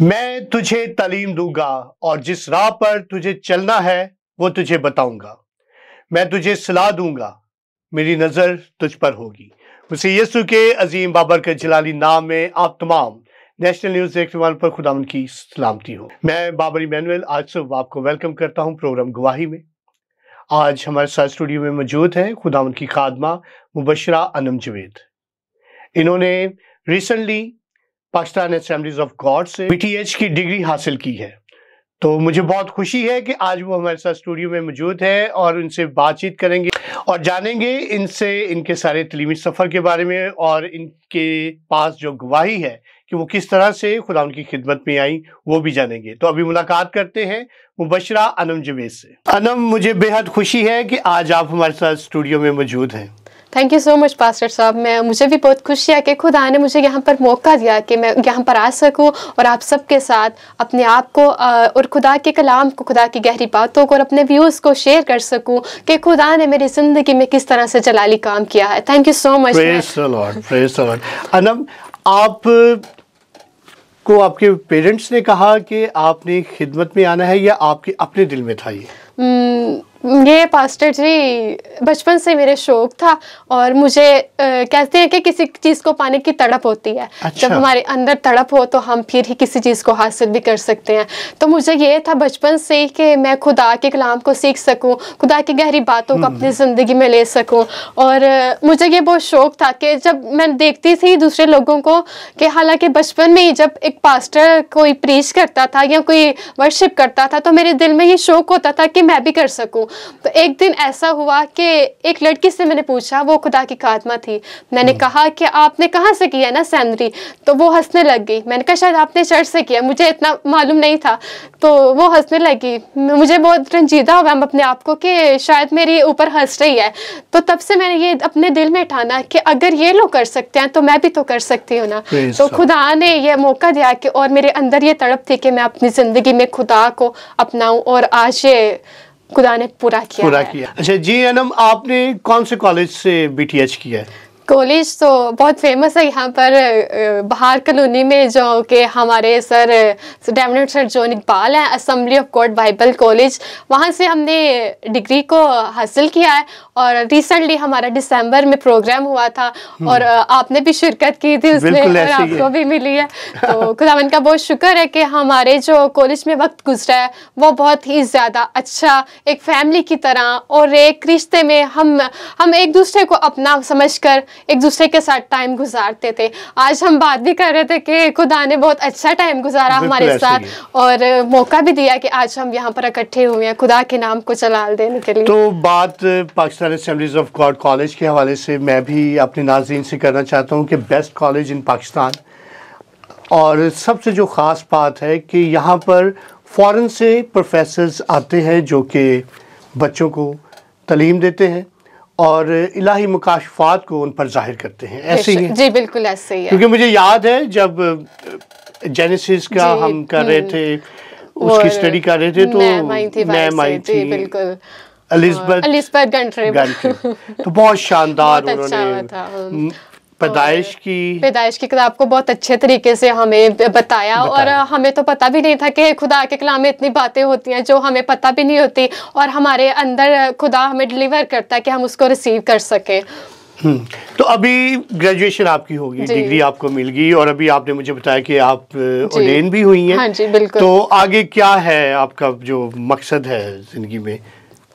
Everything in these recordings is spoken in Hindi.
मैं तुझे तालीम दूंगा और जिस राह पर तुझे चलना है वो तुझे बताऊंगा मैं तुझे सलाह दूंगा मेरी नज़र तुझ पर होगी उसे यसु के अजीम बाबर के जलाली नाम में आप तमाम नेशनल न्यूज़ एक्ट पर खुदा की सलामती हो मैं बाबरी मैनुअल आज सुबह आपको वेलकम करता हूँ प्रोग्राम गवाही में आज हमारे साथ स्टूडियो में मौजूद हैं खुदा की खादमा मुबशरा अनम जवेद इन्होंने recently Pakistan assemblies of God से बीटीएच की डिग्री हासिल की है तो मुझे बहुत खुशी है कि आज वो हमारे साथ स्टूडियो में मौजूद है और उनसे बातचीत करेंगे और जानेंगे इनसे इनके सारे तलीमी सफ़र के बारे में और इनके पास जो गवाही है कि वो किस तरह से खुदा उनकी खिदमत में आई वो भी जानेंगे तो अभी मुलाकात करते हैं मुबशरा अनम जवेद से अनम मुझे बेहद खुशी है कि आज आप हमारे साथ स्टूडियो में मौजूद हैं thank you so much pastor साहब मैं मुझे भी बहुत खुशी है कि खुदा ने मुझे यहाँ पर मौका दिया कि मैं यहाँ पर आ सकूँ और आप सबके साथ अपने आप को और खुदा के कलाम को खुदा की गहरी बातों को और अपने व्यूज़ को शेयर कर सकूँ कि खुदा ने मेरी ज़िंदगी में किस तरह से जलाली काम किया है thank you so much Anam आप को आपके पेरेंट्स ने कहा कि आपने खिदमत में आना है या आपके अपने दिल में था ये hmm, ये पास्टर जी बचपन से मेरे शौक था और मुझे आ, कहते हैं कि किसी चीज़ को पाने की तड़प होती है अच्छा। जब हमारे अंदर तड़प हो तो हम फिर ही किसी चीज़ को हासिल भी कर सकते हैं तो मुझे ये था बचपन से ही कि मैं खुदा के कलाम को सीख सकूं खुदा की गहरी बातों को अपनी हम्म। ज़िंदगी में ले सकूं और मुझे ये बहुत शौक था कि जब मैं देखती थी दूसरे लोगों को कि हालांकि बचपन में ही जब एक पास्टर कोई प्रीच करता था या कोई वर्शिप करता था तो मेरे दिल में ये शौक होता था कि मैं भी कर सकूँ तो एक दिन ऐसा हुआ कि एक लड़की से मैंने पूछा वो खुदा की खात्मा थी मैंने हम्म। कहा कि आपने कहाँ से किया ना सैमरी तो वो हंसने लग गई मैंने कहा शायद आपने चर्च से किया मुझे इतना मालूम नहीं था तो वो हंसने लगी मुझे बहुत रंजीदा हुआ हम अपने आप को कि शायद मेरे ऊपर हंस रही है तो तब से मैंने ये अपने दिल में ठाना कि अगर ये लोग कर सकते हैं तो मैं भी तो कर सकती हूँ ना तो खुदा ने यह मौका दिया कि और मेरे अंदर ये तड़प थी कि मैं अपनी ज़िंदगी में खुदा को अपनाऊँ और आज ये खुदा ने पूरा किया पूरा किया अच्छा जी एनम आपने कौन से कॉलेज से बीटीएच किया है कॉलेज तो बहुत फेमस है यहाँ पर बाहर कलोनी में जो कि हमारे सर डेमिनेट सर जोन इकबाल हैं assembly of God Bible college वहाँ से हमने डिग्री को हासिल किया है और रिसेंटली हमारा दिसंबर में प्रोग्राम हुआ था हम्म। और आपने भी शिरकत की थी उसमें और आपको भी मिली है तो खुदा का बहुत शुक्र है कि हमारे जो कॉलेज में वक्त गुजरा है वो बहुत ही ज़्यादा अच्छा एक फैमिली की तरह और एक रिश्ते में हम हम एक दूसरे को अपना समझ कर एक दूसरे के साथ टाइम गुजारते थे आज हम बात भी कर रहे थे कि खुदा ने बहुत अच्छा टाइम गुजारा हमारे साथ और मौका भी दिया कि आज हम यहाँ पर इकट्ठे हुए हैं खुदा के नाम को चलाल देने के लिए तो बात Pakistan assemblies of God college के हवाले से मैं भी अपने नाजीन से करना चाहता हूँ कि बेस्ट कॉलेज इन पाकिस्तान और सबसे जो ख़ास बात है कि यहाँ पर फॉरेन से प्रोफेसर्स आते हैं जो कि बच्चों को तलीम देते हैं और इलाही मुकाशफात को उन पर जाहिर करते हैं ऐसे ही जी बिल्कुल ऐसे ही है क्योंकि मुझे याद है जब जेनेसिस का हम कर रहे हम्म। थे उसकी स्टडी कर रहे थे तो मैम आई थी बिल्कुल एलिजबेथ एलिजबेथ गंट्रे तो बहुत शानदार अच्छा उन्होंने पैदाइश की पैदाइश की किताब को बहुत अच्छे तरीके से हमें बताया, बताया और हमें तो पता भी नहीं था कि खुदा के कलाम में इतनी बातें होती हैं जो हमें पता भी नहीं होती और हमारे अंदर खुदा हमें डिलीवर करता है कि हम उसको रिसीव कर सकें हम्म, तो अभी ग्रेजुएशन आपकी होगी डिग्री आपको मिल गई और अभी आपने मुझे बताया कि आप ओडेन भी हुई हैं हाँ जी बिल्कुल तो आगे क्या है आपका जो मकसद है जिंदगी में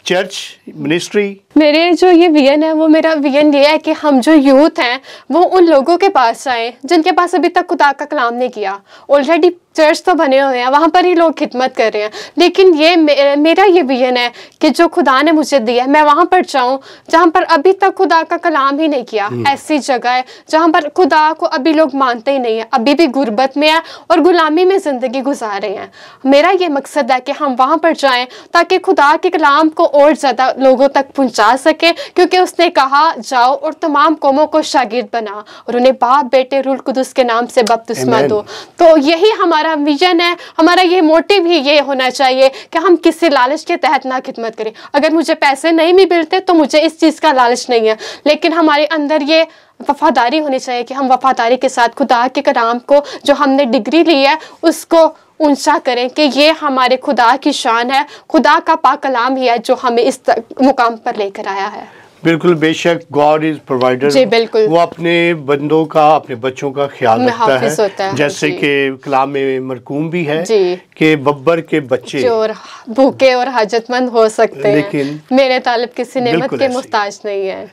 चर्च मिनिस्ट्री मेरे जो ये वियन है वो मेरा वियन ये है कि हम जो यूथ हैं वो उन लोगों के पास जाएं जिनके पास अभी तक खुदा का कलाम नहीं किया ऑलरेडी चर्च तो बने हुए हैं वहाँ पर ही लोग खिदमत कर रहे हैं लेकिन ये मे, मेरा ये विजन है कि जो खुदा ने मुझे दिया है मैं वहाँ पर जाऊँ जहाँ पर अभी तक खुदा का कलाम ही नहीं किया हम्म। ऐसी जगह है जहाँ पर खुदा को अभी लोग मानते ही नहीं है अभी भी गुर्बत में है और गुलामी में ज़िंदगी गुजार रहे हैं मेरा ये मकसद है कि हम वहाँ पर जाएँ ताकि खुदा के कलाम को और ज़्यादा लोगों तक पहुँचा सकें क्योंकि उसने कहा जाओ और तमाम कौमों को शागिर्द बना और उन्हें बाप बेटे रुल कुदस के नाम से बपतिस्मा दो तो यही हमारे हमारा विजन है हमारा ये मोटिव ही ये होना चाहिए कि हम किसी लालच के तहत ना खिदमत करें अगर मुझे पैसे नहीं भी मिलते तो मुझे इस चीज़ का लालच नहीं है लेकिन हमारे अंदर ये वफादारी होनी चाहिए कि हम वफादारी के साथ खुदा के कराम को जो हमने डिग्री ली है उसको ऊंचा करें कि ये हमारे खुदा की शान है खुदा का पाकलाम ही है जो हमें इस मुकाम पर लेकर आया है बिल्कुल बेशक गॉड इज प्रोवाइडर बिल्कुल वो अपने बंदों का अपने बच्चों का ख्याल रखता है, होता है जैसे कि कलाम मरकूम भी है कि बब्बर के बच्चे और भूखे और हाजतमंद हो सकते हैं लेकिन मेरे तालब किसी नेमत के मुस्ताज नहीं है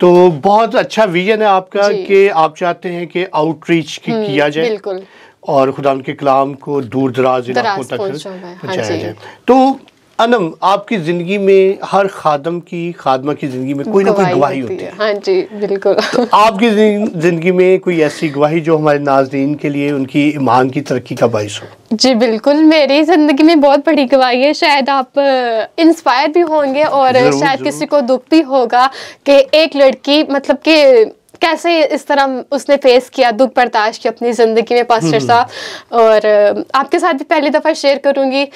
तो बहुत अच्छा विजन है आपका कि आप चाहते हैं कि आउटरीच की हम्म, किया जाए बिल्कुल और खुदा के कलाम को दूर दराज इलाकों तक हाँ पहुंचाया जाए तो अनम आपकी ज़िंदगी में हर खादम की खादमा की ज़िंदगी में कोई ना कोई गवाही होती है हाँ जी बिल्कुल तो आपकी ज़िंदगी में कोई ऐसी गवाही जो हमारे नाजरीन के लिए उनकी ईमान की तरक्की का बायस हो जी बिल्कुल मेरी ज़िंदगी में बहुत बड़ी गवाही है शायद आप इंस्पायर भी होंगे और जरूर, शायद जरूर। किसी को दुख भी होगा कि एक लड़की मतलब कि कैसे इस तरह उसने फेस किया दुख बर्दाश्त किया अपनी ज़िंदगी में पास्टर हम्म। साहब और आपके साथ भी पहली दफ़ा शेयर करूँगी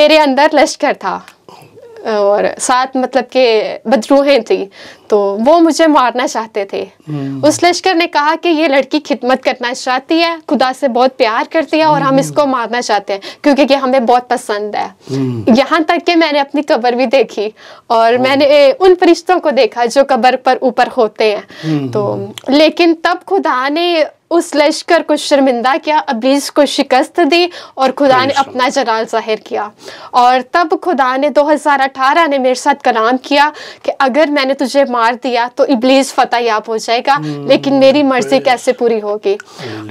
मेरे अंदर लश्कर था और साथ मतलब के बदरूहें थी तो वो मुझे मारना चाहते थे हम्म। उस लश्कर ने कहा कि ये लड़की खिदमत करना चाहती है खुदा से बहुत प्यार करती है और हम हम्म। इसको मारना चाहते हैं क्योंकि ये हमें बहुत पसंद है हम्म। यहाँ तक कि मैंने अपनी कबर भी देखी और मैंने उन फरिश्तों को देखा जो कबर पर ऊपर होते हैं तो लेकिन तब खुदा ने उस लश्कर को शर्मिंदा किया अबलीस को शिकस्त दी और खुदा ने अपना जलाल जाहिर किया और तब खुदा ने 2018 ने मेरे साथ कलाम किया कि अगर मैंने तुझे मार दिया तो इबलीस फतेह याब हो जाएगा हम्म, लेकिन मेरी मर्जी कैसे पूरी होगी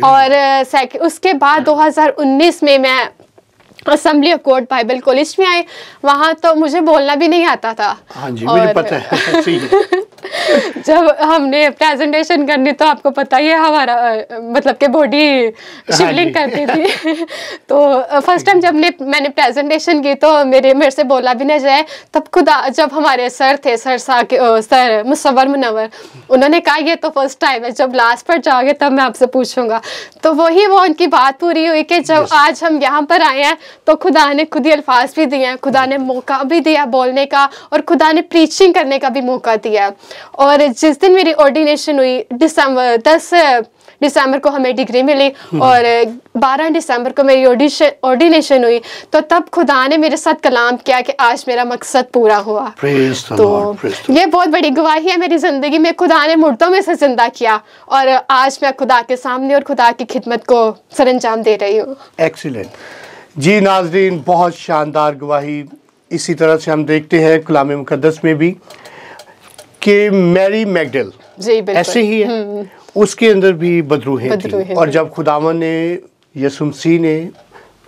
और उसके बाद 2019 में मैं assembly of court bible college में आए वहाँ तो मुझे बोलना भी नहीं आता था हाँ जी, और, मुझे पता है जब हमने प्रेजेंटेशन करनी तो आपको पता ही है हमारा मतलब के बॉडी शिवलिंग करती थी तो फर्स्ट टाइम जब ने मैंने प्रेजेंटेशन की तो मेरे मेरे से बोला भी नहीं जाए तब खुद जब हमारे सर थे सर सा सर मुसवर मुनवर उन्होंने कहा ये तो फर्स्ट टाइम है जब लास्ट पर जाओगे तब मैं आपसे पूछूंगा तो वही वो उनकी बात पूरी हुई कि जब आज हम यहाँ पर आए हैं तो खुदा ने खुद ही अल्फाज भी दिए हैं खुदा ने mm. मौका भी दिया बोलने का और खुदा ने प्रीचिंग करने का भी मौका दिया और जिस दिन मेरी ऑर्डिनेशन हुई दिसंबर दस दिसंबर को हमें डिग्री मिली हम्म। और 12 दिसंबर को मेरी ऑडिशन ऑर्डिनेशन हुई तो तब खुदा ने मेरे साथ कलाम किया कि आज मेरा मकसद पूरा हुआ तो ये बहुत बड़ी गवाही है मेरी ज़िंदगी में खुदा ने मुर्दों में से ज़िंदा किया और आज मैं खुदा के सामने और खुदा की खिदमत को सर अंजाम दे रही हूँ एक्सीलेंट जी नाजरीन बहुत शानदार गवाही इसी तरह से हम देखते हैं कलाम मुकदस में भी कि मैरी मैगडल ऐसे ही है हम्म, हम्म। उसके अंदर भी बदरूहें और जब खुदावन ने यसुमसी ने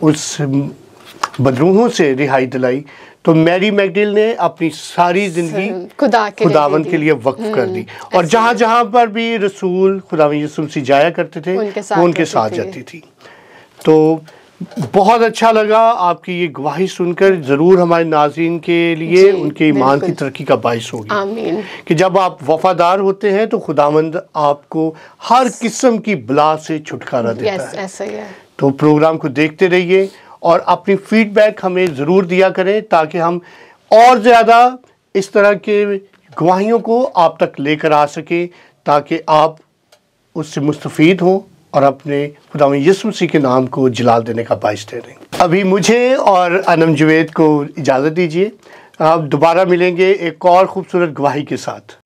उस बदरूहों से रिहाई दिलाई तो मैरी मैगडिल ने अपनी सारी जिंदगी खुदा के खुदावन के लिए वक्फ हम्म, कर दी और जहां जहां पर भी रसूल खुदावन यसुमसी जाया करते थे उनके साथ, उनके साथ जाती थी तो बहुत अच्छा लगा आपकी ये गवाही सुनकर ज़रूर हमारे नाजीन के लिए उनके ईमान की तरक्की का बायस होगी आमीन कि जब आप वफादार होते हैं तो खुदामंद आपको हर किस्म की बला से छुटकारा देता है ऐसा ही है तो प्रोग्राम को देखते रहिए और अपनी फीडबैक हमें ज़रूर दिया करें ताकि हम और ज़्यादा इस तरह के गवाहियों को आप तक लेकर आ सकें ताकि आप उससे मुस्तफ़ हों और अपने खुदा यसु मसीह के नाम को जलाल देने का बायस दे रहे हैं अभी मुझे और अनम जुवेद को इजाज़त दीजिए आप दोबारा मिलेंगे एक और ख़ूबसूरत गवाही के साथ